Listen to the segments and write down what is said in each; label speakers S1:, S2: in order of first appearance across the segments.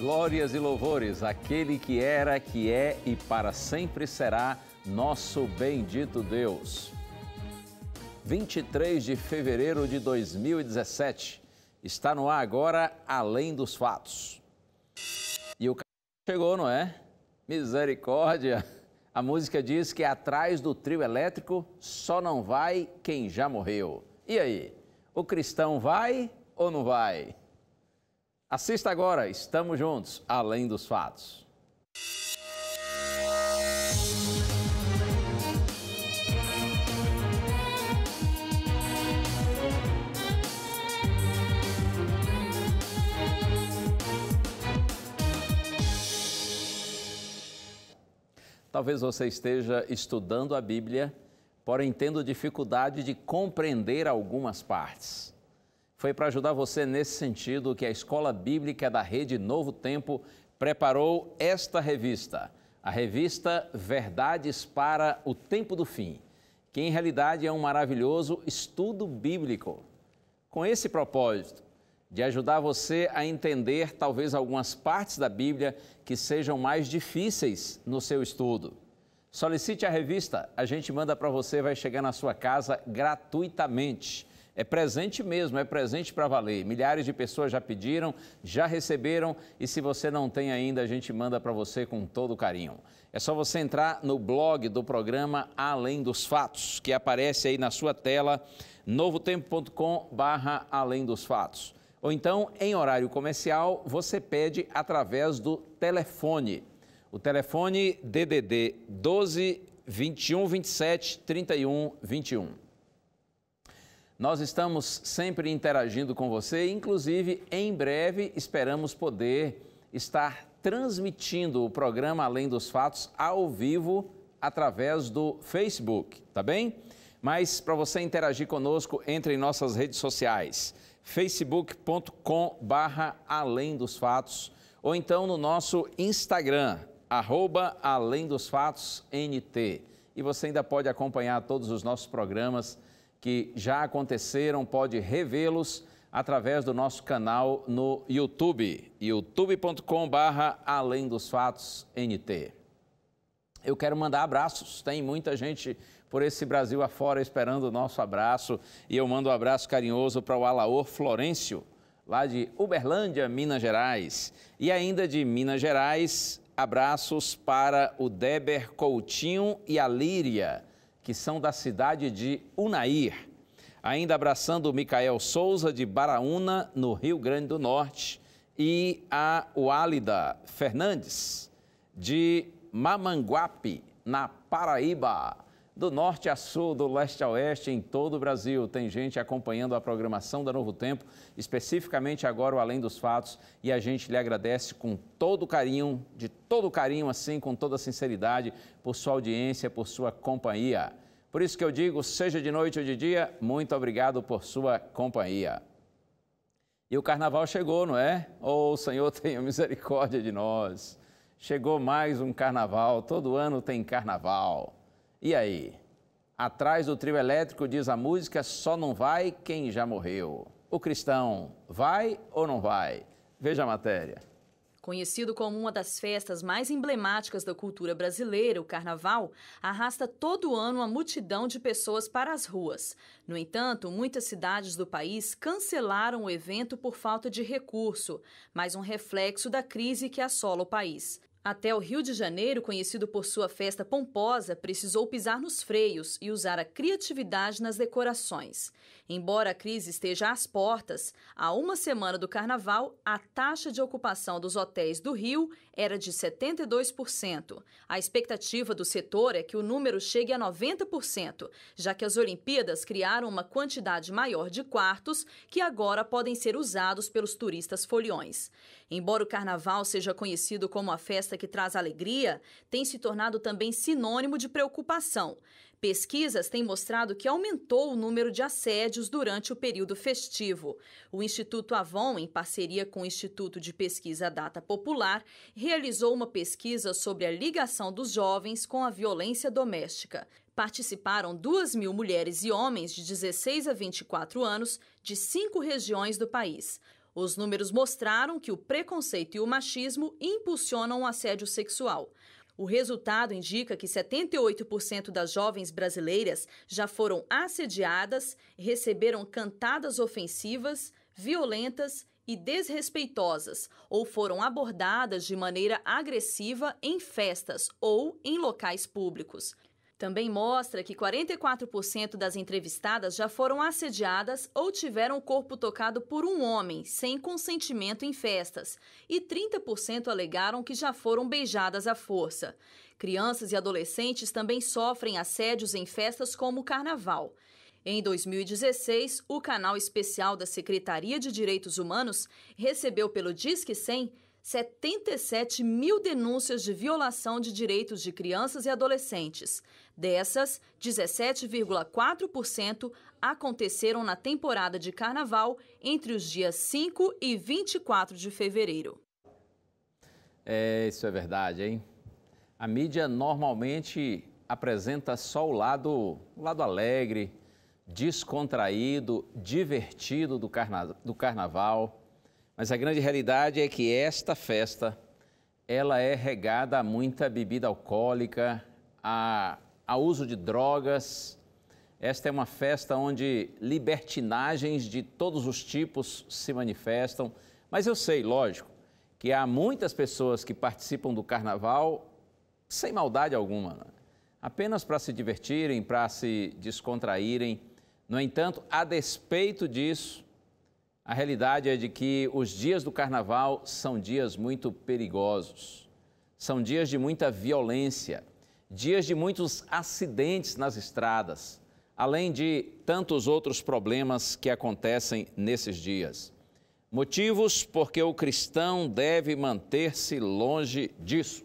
S1: Glórias e louvores àquele que era, que é e para sempre será nosso bendito Deus. 23 de fevereiro de 2017. Está no ar agora Além dos Fatos. E o chegou, não é? Misericórdia! A música diz que atrás do trio elétrico só não vai quem já morreu. E aí? O cristão vai ou não vai? Assista agora, estamos juntos, além dos fatos. Talvez você esteja estudando a Bíblia, porém tendo dificuldade de compreender algumas partes. Foi para ajudar você nesse sentido que a Escola Bíblica da Rede Novo Tempo preparou esta revista, a revista Verdades para o Tempo do Fim, que em realidade é um maravilhoso estudo bíblico. Com esse propósito, de ajudar você a entender talvez algumas partes da Bíblia que sejam mais difíceis no seu estudo. Solicite a revista, a gente manda para você, vai chegar na sua casa gratuitamente. É presente mesmo, é presente para valer. Milhares de pessoas já pediram, já receberam e se você não tem ainda, a gente manda para você com todo carinho. É só você entrar no blog do programa Além dos Fatos, que aparece aí na sua tela, novotempo.com Além dos Fatos. Ou então, em horário comercial, você pede através do telefone. O telefone DDD 12 21 27 31 21. Nós estamos sempre interagindo com você, inclusive em breve esperamos poder estar transmitindo o programa Além dos Fatos ao vivo através do Facebook, tá bem? Mas para você interagir conosco, entre em nossas redes sociais, facebook.com barra Além dos Fatos, ou então no nosso Instagram, arroba Além dos Fatos NT. E você ainda pode acompanhar todos os nossos programas que já aconteceram pode revê-los através do nosso canal no YouTube, youtube.com.br Além dos Fatos NT. Eu quero mandar abraços, tem muita gente por esse Brasil afora esperando o nosso abraço e eu mando um abraço carinhoso para o Alaor Florencio, lá de Uberlândia, Minas Gerais. E ainda de Minas Gerais, abraços para o Deber Coutinho e a Líria que são da cidade de Unair. Ainda abraçando o Micael Souza, de Baraúna, no Rio Grande do Norte, e a Wálida Fernandes, de Mamanguape, na Paraíba do norte a sul, do leste a oeste, em todo o Brasil. Tem gente acompanhando a programação da Novo Tempo, especificamente agora o Além dos Fatos, e a gente lhe agradece com todo carinho, de todo carinho assim, com toda sinceridade, por sua audiência, por sua companhia. Por isso que eu digo, seja de noite ou de dia, muito obrigado por sua companhia. E o carnaval chegou, não é? Oh, Senhor, tenha misericórdia de nós. Chegou mais um carnaval, todo ano tem carnaval. E aí? Atrás do trio elétrico, diz a música, só não vai quem já morreu. O cristão vai ou não vai? Veja a matéria.
S2: Conhecido como uma das festas mais emblemáticas da cultura brasileira, o carnaval arrasta todo ano uma multidão de pessoas para as ruas. No entanto, muitas cidades do país cancelaram o evento por falta de recurso, mais um reflexo da crise que assola o país. Até o Rio de Janeiro, conhecido por sua festa pomposa, precisou pisar nos freios e usar a criatividade nas decorações. Embora a crise esteja às portas, há uma semana do carnaval, a taxa de ocupação dos hotéis do Rio era de 72%. A expectativa do setor é que o número chegue a 90%, já que as Olimpíadas criaram uma quantidade maior de quartos que agora podem ser usados pelos turistas foliões. Embora o carnaval seja conhecido como a festa que traz alegria, tem se tornado também sinônimo de preocupação. Pesquisas têm mostrado que aumentou o número de assédios durante o período festivo. O Instituto Avon, em parceria com o Instituto de Pesquisa Data Popular, realizou uma pesquisa sobre a ligação dos jovens com a violência doméstica. Participaram 2 mil mulheres e homens de 16 a 24 anos de cinco regiões do país. Os números mostraram que o preconceito e o machismo impulsionam o assédio sexual. O resultado indica que 78% das jovens brasileiras já foram assediadas, receberam cantadas ofensivas, violentas e desrespeitosas ou foram abordadas de maneira agressiva em festas ou em locais públicos. Também mostra que 44% das entrevistadas já foram assediadas ou tiveram o corpo tocado por um homem, sem consentimento em festas, e 30% alegaram que já foram beijadas à força. Crianças e adolescentes também sofrem assédios em festas como o carnaval. Em 2016, o canal especial da Secretaria de Direitos Humanos recebeu pelo Disque 100 77 mil denúncias de violação de direitos de crianças e adolescentes. Dessas, 17,4% aconteceram na temporada de carnaval entre os dias 5 e 24 de fevereiro.
S1: É, isso é verdade, hein? A mídia normalmente apresenta só o lado, o lado alegre, descontraído, divertido do, carna, do carnaval. Mas a grande realidade é que esta festa ela é regada a muita bebida alcoólica, a ao uso de drogas. Esta é uma festa onde libertinagens de todos os tipos se manifestam. Mas eu sei, lógico, que há muitas pessoas que participam do carnaval sem maldade alguma, né? apenas para se divertirem, para se descontraírem. No entanto, a despeito disso, a realidade é de que os dias do carnaval são dias muito perigosos, são dias de muita violência, dias de muitos acidentes nas estradas, além de tantos outros problemas que acontecem nesses dias. Motivos porque o cristão deve manter-se longe disso.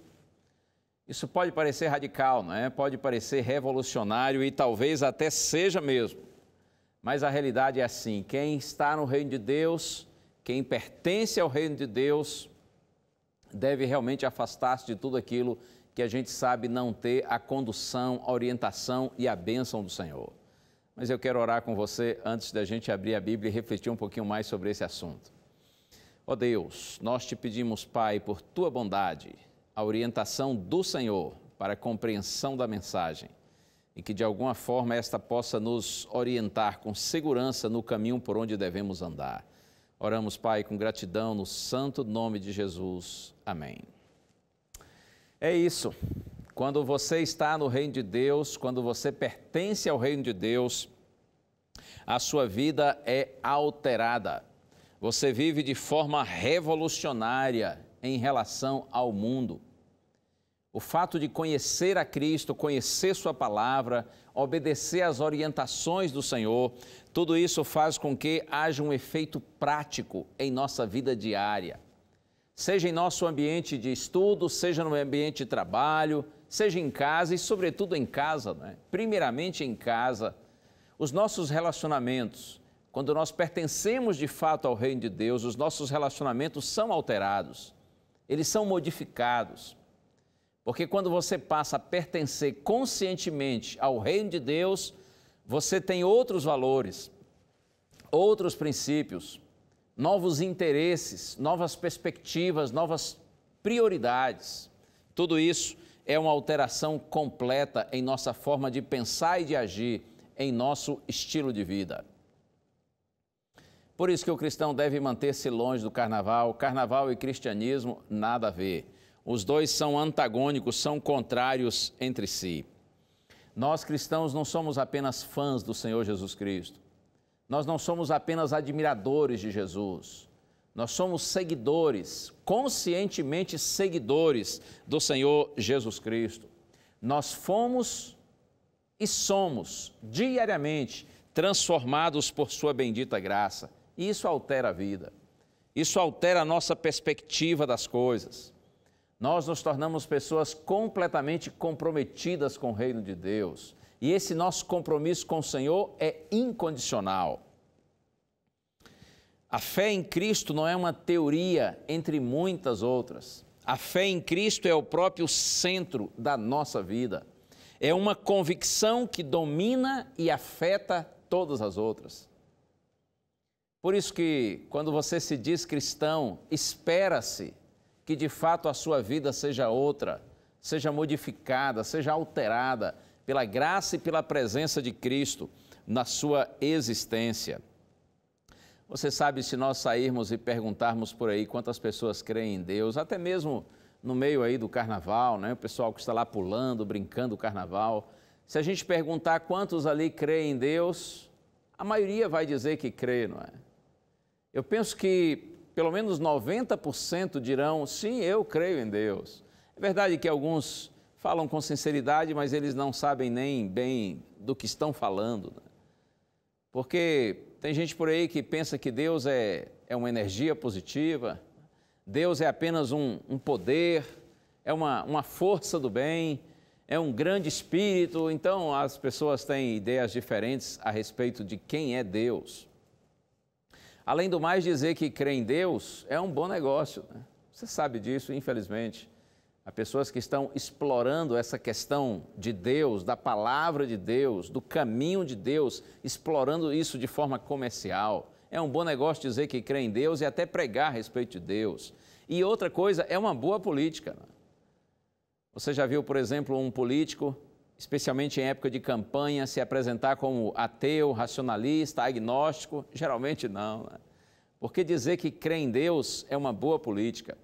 S1: Isso pode parecer radical, não é? Pode parecer revolucionário e talvez até seja mesmo. Mas a realidade é assim: quem está no reino de Deus, quem pertence ao reino de Deus, deve realmente afastar-se de tudo aquilo que a gente sabe não ter a condução, a orientação e a bênção do Senhor. Mas eu quero orar com você antes da gente abrir a Bíblia e refletir um pouquinho mais sobre esse assunto. Ó oh Deus, nós te pedimos, Pai, por tua bondade, a orientação do Senhor para a compreensão da mensagem e que de alguma forma esta possa nos orientar com segurança no caminho por onde devemos andar. Oramos, Pai, com gratidão no santo nome de Jesus. Amém. É isso. Quando você está no reino de Deus, quando você pertence ao reino de Deus, a sua vida é alterada. Você vive de forma revolucionária em relação ao mundo. O fato de conhecer a Cristo, conhecer Sua palavra, obedecer às orientações do Senhor, tudo isso faz com que haja um efeito prático em nossa vida diária seja em nosso ambiente de estudo, seja no ambiente de trabalho, seja em casa e, sobretudo, em casa, né? primeiramente em casa. Os nossos relacionamentos, quando nós pertencemos de fato ao reino de Deus, os nossos relacionamentos são alterados, eles são modificados. Porque quando você passa a pertencer conscientemente ao reino de Deus, você tem outros valores, outros princípios, novos interesses, novas perspectivas, novas prioridades. Tudo isso é uma alteração completa em nossa forma de pensar e de agir, em nosso estilo de vida. Por isso que o cristão deve manter-se longe do carnaval. Carnaval e cristianismo nada a ver. Os dois são antagônicos, são contrários entre si. Nós cristãos não somos apenas fãs do Senhor Jesus Cristo. Nós não somos apenas admiradores de Jesus, nós somos seguidores, conscientemente seguidores do Senhor Jesus Cristo. Nós fomos e somos diariamente transformados por Sua bendita graça. E isso altera a vida, isso altera a nossa perspectiva das coisas nós nos tornamos pessoas completamente comprometidas com o reino de Deus. E esse nosso compromisso com o Senhor é incondicional. A fé em Cristo não é uma teoria entre muitas outras. A fé em Cristo é o próprio centro da nossa vida. É uma convicção que domina e afeta todas as outras. Por isso que quando você se diz cristão, espera-se que de fato a sua vida seja outra, seja modificada, seja alterada pela graça e pela presença de Cristo na sua existência. Você sabe, se nós sairmos e perguntarmos por aí quantas pessoas creem em Deus, até mesmo no meio aí do carnaval, né? o pessoal que está lá pulando, brincando o carnaval, se a gente perguntar quantos ali creem em Deus, a maioria vai dizer que crê, não é? Eu penso que pelo menos 90% dirão: sim, eu creio em Deus. É verdade que alguns falam com sinceridade, mas eles não sabem nem bem do que estão falando. Né? Porque tem gente por aí que pensa que Deus é, é uma energia positiva, Deus é apenas um, um poder, é uma, uma força do bem, é um grande espírito. Então as pessoas têm ideias diferentes a respeito de quem é Deus. Além do mais, dizer que crê em Deus é um bom negócio. Né? Você sabe disso, infelizmente. Há pessoas que estão explorando essa questão de Deus, da palavra de Deus, do caminho de Deus, explorando isso de forma comercial. É um bom negócio dizer que crê em Deus e até pregar a respeito de Deus. E outra coisa, é uma boa política. Né? Você já viu, por exemplo, um político especialmente em época de campanha, se apresentar como ateu, racionalista, agnóstico? Geralmente não. Né? Porque dizer que crê em Deus é uma boa política.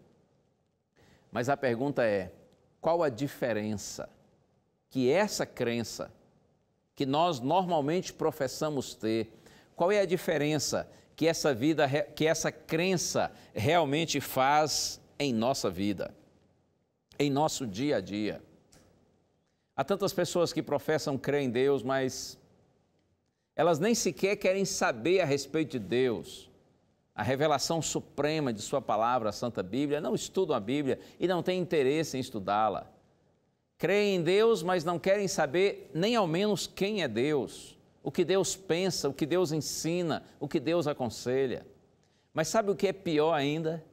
S1: Mas a pergunta é: qual a diferença que essa crença que nós normalmente professamos ter, qual é a diferença que essa vida, que essa crença realmente faz em nossa vida, em nosso dia a dia? Há tantas pessoas que professam crer em Deus, mas elas nem sequer querem saber a respeito de Deus. A revelação suprema de Sua palavra, a Santa Bíblia, não estudam a Bíblia e não têm interesse em estudá-la. Creem em Deus, mas não querem saber nem ao menos quem é Deus, o que Deus pensa, o que Deus ensina, o que Deus aconselha. Mas sabe o que é pior ainda?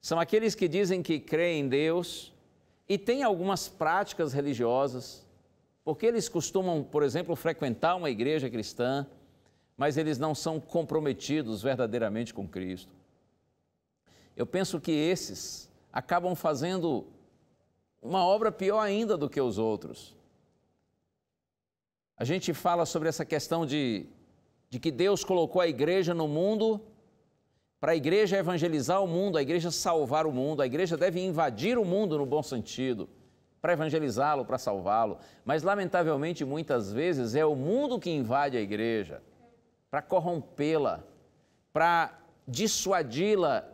S1: São aqueles que dizem que creem em Deus, e tem algumas práticas religiosas, porque eles costumam, por exemplo, frequentar uma igreja cristã, mas eles não são comprometidos verdadeiramente com Cristo. Eu penso que esses acabam fazendo uma obra pior ainda do que os outros. A gente fala sobre essa questão de, de que Deus colocou a igreja no mundo para a igreja evangelizar o mundo, a igreja salvar o mundo, a igreja deve invadir o mundo no bom sentido, para evangelizá-lo, para salvá-lo. Mas, lamentavelmente, muitas vezes é o mundo que invade a igreja para corrompê-la, para dissuadi-la,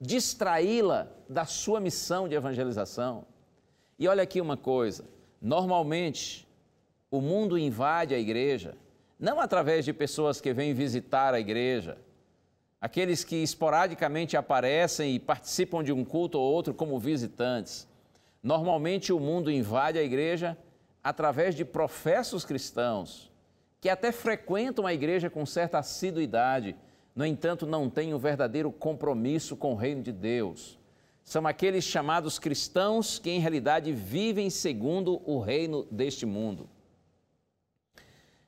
S1: distraí-la da sua missão de evangelização. E olha aqui uma coisa: normalmente o mundo invade a igreja, não através de pessoas que vêm visitar a igreja aqueles que esporadicamente aparecem e participam de um culto ou outro como visitantes. Normalmente o mundo invade a igreja através de professos cristãos, que até frequentam a igreja com certa assiduidade, no entanto, não têm um verdadeiro compromisso com o reino de Deus. São aqueles chamados cristãos que, em realidade, vivem segundo o reino deste mundo.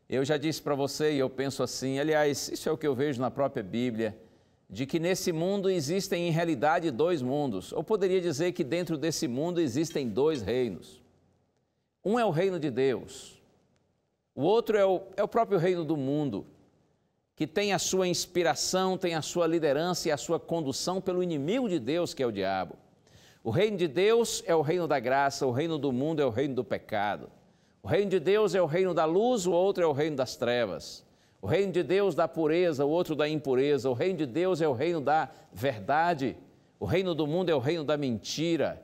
S1: Eu já disse para você e eu penso assim, aliás, isso é o que eu vejo na própria Bíblia, de que nesse mundo existem em realidade dois mundos, ou poderia dizer que dentro desse mundo existem dois reinos. Um é o reino de Deus, o outro é o, é o próprio reino do mundo, que tem a sua inspiração, tem a sua liderança e a sua condução pelo inimigo de Deus, que é o diabo. O reino de Deus é o reino da graça, o reino do mundo é o reino do pecado. O reino de Deus é o reino da luz, o outro é o reino das trevas. O reino de Deus da pureza, o outro da impureza. O reino de Deus é o reino da verdade. O reino do mundo é o reino da mentira.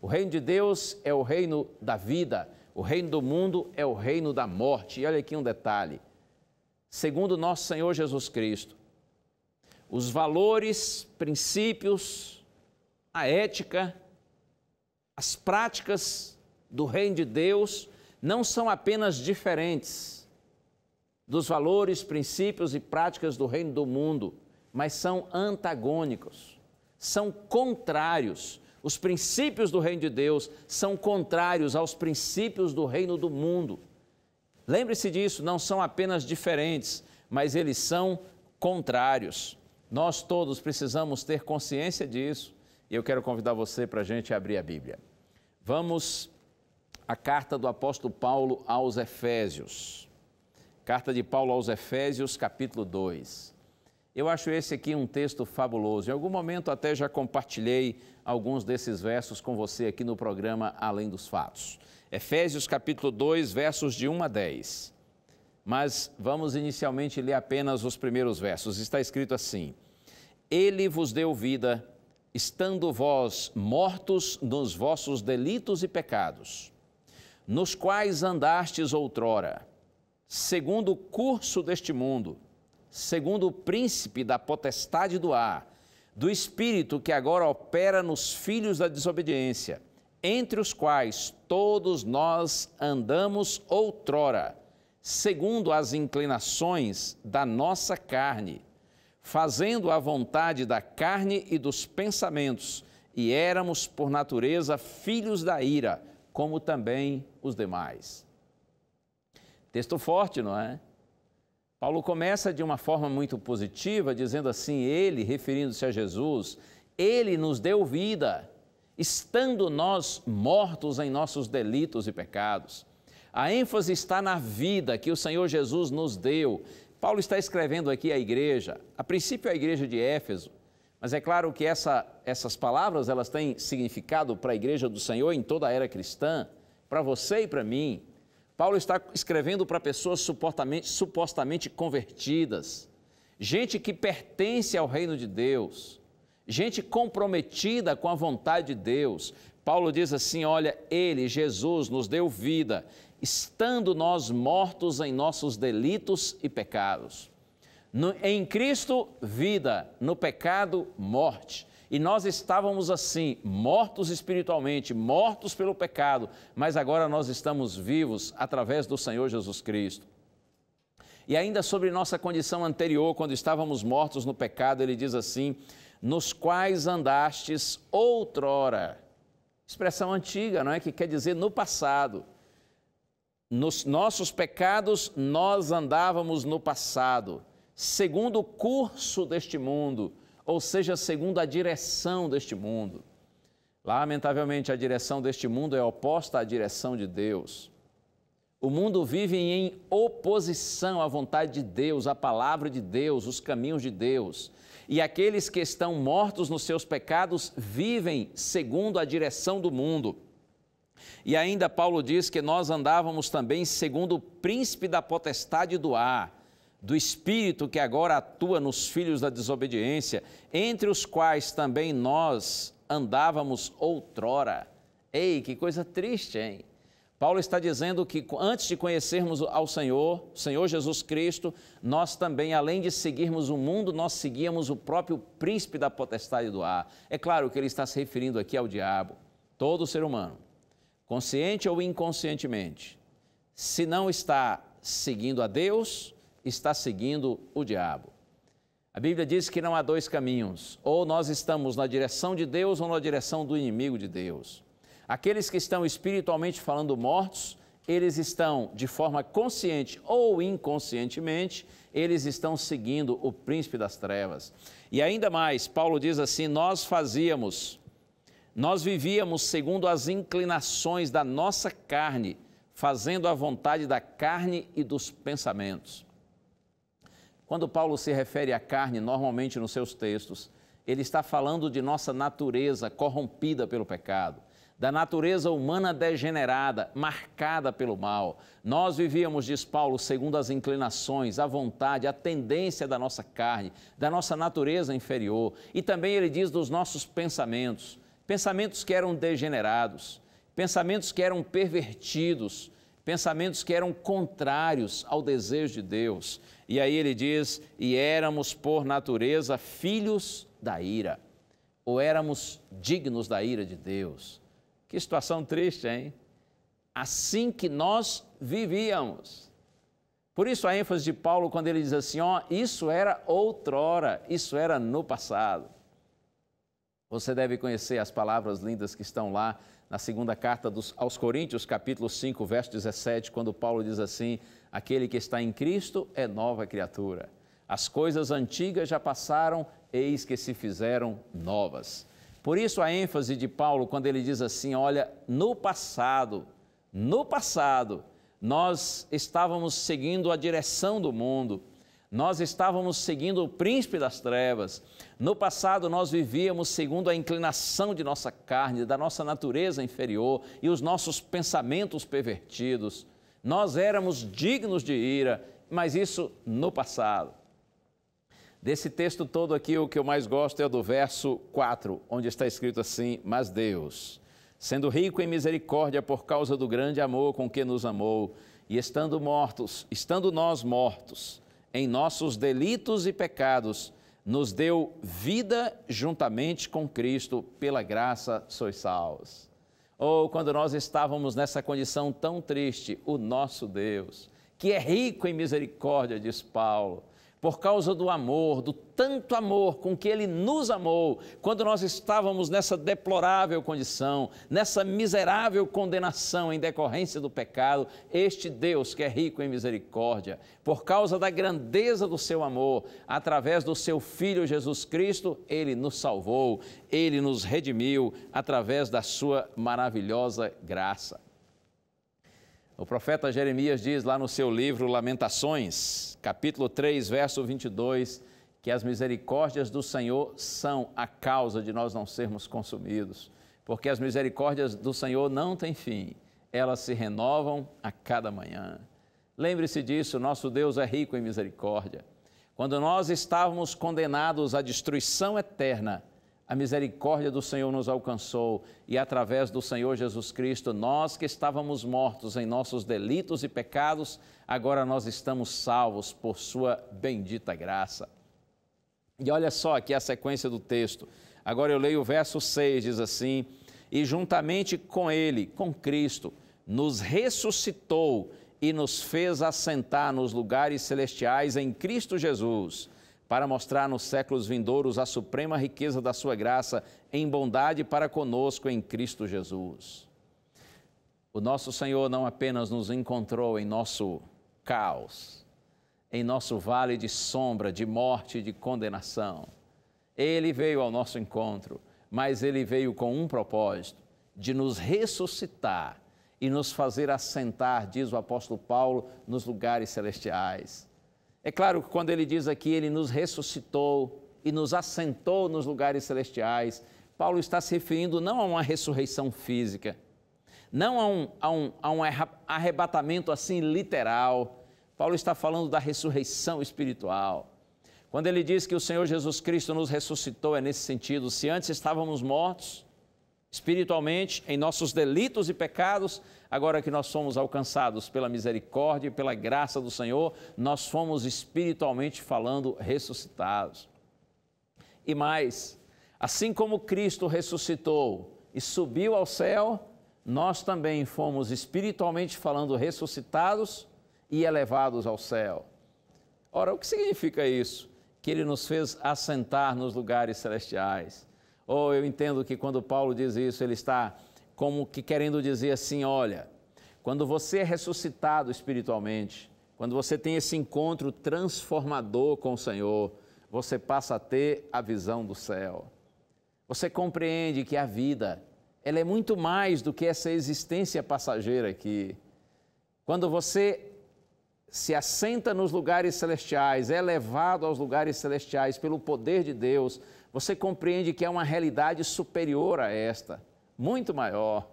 S1: O reino de Deus é o reino da vida. O reino do mundo é o reino da morte. E olha aqui um detalhe. Segundo nosso Senhor Jesus Cristo, os valores, princípios, a ética, as práticas do reino de Deus não são apenas diferentes dos valores, princípios e práticas do reino do mundo, mas são antagônicos, são contrários. Os princípios do reino de Deus são contrários aos princípios do reino do mundo. Lembre-se disso, não são apenas diferentes, mas eles são contrários. Nós todos precisamos ter consciência disso e eu quero convidar você para a gente abrir a Bíblia. Vamos a carta do apóstolo Paulo aos Efésios. Carta de Paulo aos Efésios, capítulo 2. Eu acho esse aqui um texto fabuloso. Em algum momento até já compartilhei alguns desses versos com você aqui no programa Além dos Fatos. Efésios capítulo 2, versos de 1 a 10. Mas vamos inicialmente ler apenas os primeiros versos. Está escrito assim: Ele vos deu vida, estando vós mortos nos vossos delitos e pecados nos quais andastes outrora, segundo o curso deste mundo, segundo o príncipe da potestade do ar, do espírito que agora opera nos filhos da desobediência, entre os quais todos nós andamos outrora, segundo as inclinações da nossa carne, fazendo a vontade da carne e dos pensamentos, e éramos por natureza filhos da ira como também os demais. Texto forte, não é? Paulo começa de uma forma muito positiva, dizendo assim: Ele, referindo-se a Jesus, Ele nos deu vida, estando nós mortos em nossos delitos e pecados. A ênfase está na vida que o Senhor Jesus nos deu. Paulo está escrevendo aqui à igreja, a princípio à igreja de Éfeso, mas é claro que essa, essas palavras elas têm significado para a igreja do Senhor em toda a era cristã, para você e para mim. Paulo está escrevendo para pessoas supostamente convertidas, gente que pertence ao reino de Deus, gente comprometida com a vontade de Deus. Paulo diz assim: Olha, Ele, Jesus, nos deu vida, estando nós mortos em nossos delitos e pecados. No, em Cristo, vida, no pecado, morte. E nós estávamos assim, mortos espiritualmente, mortos pelo pecado, mas agora nós estamos vivos através do Senhor Jesus Cristo. E ainda sobre nossa condição anterior, quando estávamos mortos no pecado, ele diz assim: nos quais andastes outrora. Expressão antiga, não é? Que quer dizer no passado. Nos nossos pecados nós andávamos no passado segundo o curso deste mundo, ou seja, segundo a direção deste mundo. Lamentavelmente, a direção deste mundo é oposta à direção de Deus. O mundo vive em oposição à vontade de Deus, à palavra de Deus, os caminhos de Deus. E aqueles que estão mortos nos seus pecados vivem segundo a direção do mundo. E ainda Paulo diz que nós andávamos também segundo o príncipe da potestade do ar do Espírito que agora atua nos filhos da desobediência, entre os quais também nós andávamos outrora. Ei, que coisa triste, hein? Paulo está dizendo que antes de conhecermos ao Senhor, Senhor Jesus Cristo, nós também, além de seguirmos o mundo, nós seguíamos o próprio príncipe da potestade do ar. É claro que ele está se referindo aqui ao diabo. Todo ser humano, consciente ou inconscientemente, se não está seguindo a Deus, está seguindo o diabo. A Bíblia diz que não há dois caminhos, ou nós estamos na direção de Deus ou na direção do inimigo de Deus. Aqueles que estão espiritualmente falando mortos, eles estão de forma consciente ou inconscientemente, eles estão seguindo o príncipe das trevas. E ainda mais, Paulo diz assim: nós fazíamos, nós vivíamos segundo as inclinações da nossa carne, fazendo a vontade da carne e dos pensamentos. Quando Paulo se refere à carne, normalmente nos seus textos, ele está falando de nossa natureza corrompida pelo pecado, da natureza humana degenerada, marcada pelo mal. Nós vivíamos, diz Paulo, segundo as inclinações, a vontade, a tendência da nossa carne, da nossa natureza inferior. E também ele diz dos nossos pensamentos, pensamentos que eram degenerados, pensamentos que eram pervertidos, pensamentos que eram contrários ao desejo de Deus. E aí ele diz: e éramos por natureza filhos da ira, ou éramos dignos da ira de Deus. Que situação triste, hein? Assim que nós vivíamos. Por isso a ênfase de Paulo quando ele diz assim: ó, isso era outrora, isso era no passado. Você deve conhecer as palavras lindas que estão lá na segunda carta dos, aos Coríntios, capítulo 5, verso 17, quando Paulo diz assim: Aquele que está em Cristo é nova criatura. As coisas antigas já passaram, eis que se fizeram novas. Por isso a ênfase de Paulo quando ele diz assim: Olha, no passado, no passado, nós estávamos seguindo a direção do mundo, nós estávamos seguindo o príncipe das trevas, no passado, nós vivíamos segundo a inclinação de nossa carne, da nossa natureza inferior e os nossos pensamentos pervertidos. Nós éramos dignos de ira, mas isso no passado. Desse texto todo aqui, o que eu mais gosto é o do verso 4, onde está escrito assim: Mas Deus, sendo rico em misericórdia por causa do grande amor com que nos amou, e estando mortos, estando nós mortos em nossos delitos e pecados, nos deu vida juntamente com Cristo, pela graça sois salvos. Ou oh, quando nós estávamos nessa condição tão triste, o nosso Deus, que é rico em misericórdia, diz Paulo, por causa do amor, do tanto amor com que Ele nos amou, quando nós estávamos nessa deplorável condição, nessa miserável condenação em decorrência do pecado, este Deus que é rico em misericórdia, por causa da grandeza do seu amor, através do seu Filho Jesus Cristo, Ele nos salvou, Ele nos redimiu através da sua maravilhosa graça. O profeta Jeremias diz lá no seu livro Lamentações, capítulo 3, verso 22, que as misericórdias do Senhor são a causa de nós não sermos consumidos, porque as misericórdias do Senhor não têm fim, elas se renovam a cada manhã. Lembre-se disso, nosso Deus é rico em misericórdia. Quando nós estávamos condenados à destruição eterna, a misericórdia do Senhor nos alcançou e através do Senhor Jesus Cristo, nós que estávamos mortos em nossos delitos e pecados, agora nós estamos salvos por sua bendita graça. E olha só aqui a sequência do texto. Agora eu leio o verso 6, diz assim: E juntamente com ele, com Cristo, nos ressuscitou e nos fez assentar nos lugares celestiais em Cristo Jesus para mostrar nos séculos vindouros a suprema riqueza da sua graça em bondade para conosco em Cristo Jesus. O nosso Senhor não apenas nos encontrou em nosso caos, em nosso vale de sombra, de morte, de condenação. Ele veio ao nosso encontro, mas ele veio com um propósito: de nos ressuscitar e nos fazer assentar, diz o apóstolo Paulo, nos lugares celestiais. É claro que quando ele diz aqui, ele nos ressuscitou e nos assentou nos lugares celestiais, Paulo está se referindo não a uma ressurreição física, não a um, a um, a um arrebatamento assim literal. Paulo está falando da ressurreição espiritual. Quando ele diz que o Senhor Jesus Cristo nos ressuscitou, é nesse sentido. Se antes estávamos mortos espiritualmente em nossos delitos e pecados, Agora que nós somos alcançados pela misericórdia e pela graça do Senhor, nós fomos espiritualmente falando ressuscitados. E mais, assim como Cristo ressuscitou e subiu ao céu, nós também fomos espiritualmente falando ressuscitados e elevados ao céu. Ora, o que significa isso? Que ele nos fez assentar nos lugares celestiais. Ou oh, eu entendo que quando Paulo diz isso, ele está como que querendo dizer assim: olha, quando você é ressuscitado espiritualmente, quando você tem esse encontro transformador com o Senhor, você passa a ter a visão do céu. Você compreende que a vida, ela é muito mais do que essa existência passageira aqui. Quando você se assenta nos lugares celestiais, é levado aos lugares celestiais pelo poder de Deus, você compreende que é uma realidade superior a esta muito maior.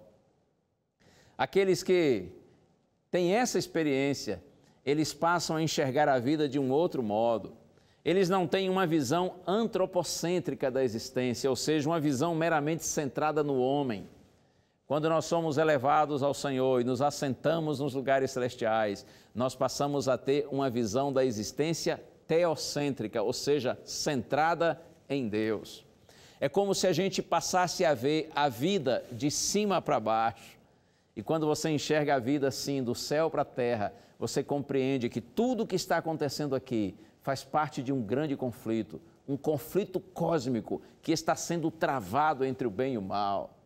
S1: Aqueles que têm essa experiência, eles passam a enxergar a vida de um outro modo. Eles não têm uma visão antropocêntrica da existência, ou seja, uma visão meramente centrada no homem. Quando nós somos elevados ao Senhor e nos assentamos nos lugares celestiais, nós passamos a ter uma visão da existência teocêntrica, ou seja, centrada em Deus. É como se a gente passasse a ver a vida de cima para baixo. E quando você enxerga a vida assim, do céu para a terra, você compreende que tudo o que está acontecendo aqui faz parte de um grande conflito, um conflito cósmico que está sendo travado entre o bem e o mal.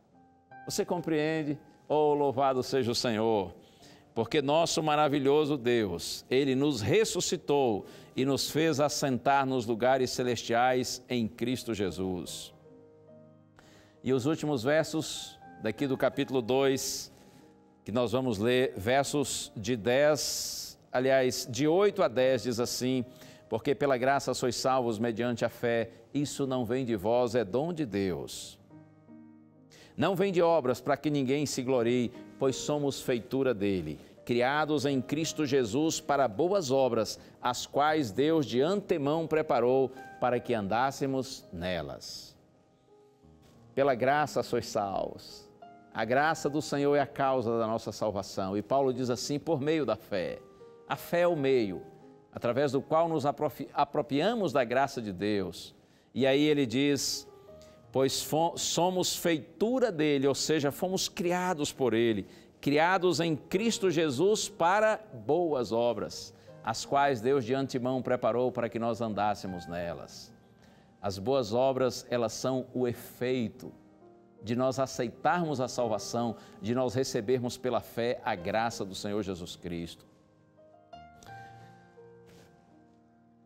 S1: Você compreende? Oh, louvado seja o Senhor! porque nosso maravilhoso Deus, Ele nos ressuscitou e nos fez assentar nos lugares celestiais em Cristo Jesus e os últimos versos daqui do capítulo 2, que nós vamos ler, versos de 10, aliás, de 8 a 10 diz assim: Porque pela graça sois salvos mediante a fé, isso não vem de vós, é dom de Deus. Não vem de obras para que ninguém se glorie, pois somos feitura dele criados em Cristo Jesus para boas obras, as quais Deus de antemão preparou para que andássemos nelas. Pela graça sois salvos. A graça do Senhor é a causa da nossa salvação. E Paulo diz assim: por meio da fé. A fé é o meio através do qual nos apropriamos da graça de Deus. E aí ele diz: pois somos feitura dele, ou seja, fomos criados por ele, criados em Cristo Jesus para boas obras, as quais Deus de antemão preparou para que nós andássemos nelas. As boas obras, elas são o efeito de nós aceitarmos a salvação, de nós recebermos pela fé a graça do Senhor Jesus Cristo.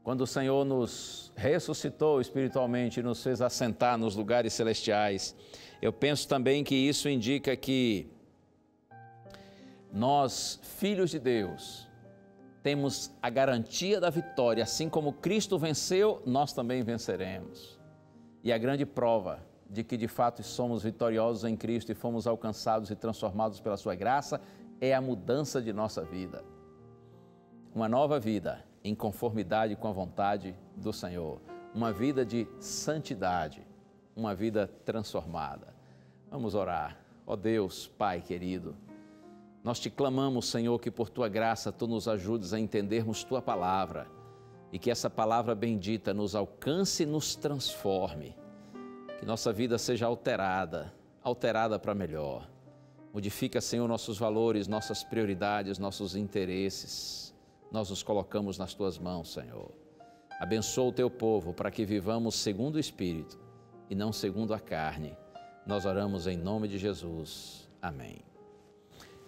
S1: Quando o Senhor nos ressuscitou espiritualmente e nos fez assentar nos lugares celestiais, eu penso também que isso indica que nós, filhos de Deus, temos a garantia da vitória. Assim como Cristo venceu, nós também venceremos. E a grande prova de que de fato somos vitoriosos em Cristo e fomos alcançados e transformados pela Sua graça é a mudança de nossa vida. Uma nova vida em conformidade com a vontade do Senhor. Uma vida de santidade. Uma vida transformada. Vamos orar. Ó oh Deus, Pai querido nós te clamamos, Senhor, que por tua graça tu nos ajudes a entendermos tua palavra e que essa palavra bendita nos alcance e nos transforme. Que nossa vida seja alterada, alterada para melhor. Modifica, Senhor, nossos valores, nossas prioridades, nossos interesses. Nós nos colocamos nas tuas mãos, Senhor. Abençoa o teu povo para que vivamos segundo o Espírito e não segundo a carne. Nós oramos em nome de Jesus. Amém.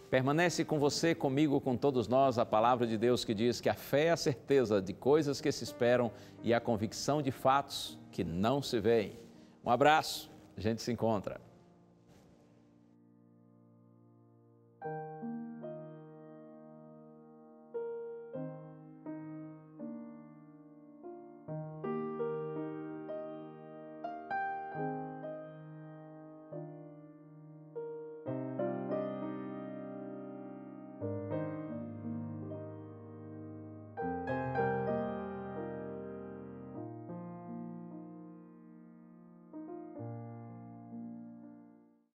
S1: Permanece com você, comigo, com todos nós, a palavra de Deus que diz que a fé é a certeza de coisas que se esperam e a convicção de fatos que não se veem. Um abraço, a gente se encontra.